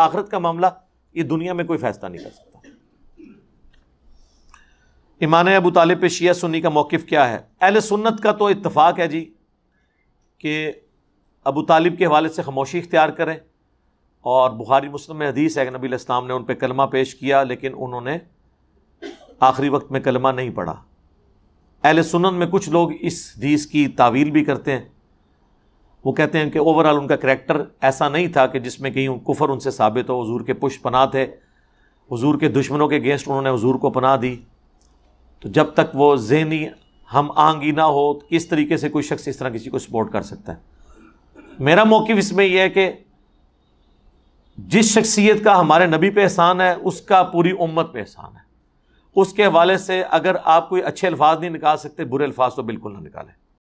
आखरत का मामला ये दुनिया में कोई फैसला नहीं कर सकता इमान अबू तालिब पे शिया सुन्नी का मौक़ क्या है अहल सुन्नत का तो इतफ़ाक़ है जी कि अबू तालिब के हवाले से खामोशी इख्तियार करें और बुखारी मुस्लिम में हदीस है नबी इस्लाम ने उन पर कलमा पेश किया लेकिन उन्होंने आखिरी वक्त में कलमा नहीं पढ़ा अहल सुन्नत में कुछ लोग इस हदीस की तावील भी करते हैं वो कहते हैं कि ओवरऑल उनका करेक्टर ऐसा नहीं था कि जिसमें कहीं कुफर उनसे साबित हो हजूर के पुष पना थे हजूर के दुश्मनों के अगेंस्ट उन्होंने हजूर को पना दी तो जब तक वो जहनी हम आंगी ना हो इस तरीके से कोई शख्स इस तरह किसी को सपोर्ट कर सकता है मेरा मौक़ इसमें यह है कि जिस शख्सियत का हमारे नबी पे एहसान है उसका पूरी उम्मत पे एहसान है उसके हवाले से अगर आप कोई अच्छे अल्फाज नहीं निकाल सकते बुरे अल्फाज तो बिल्कुल ना निकालें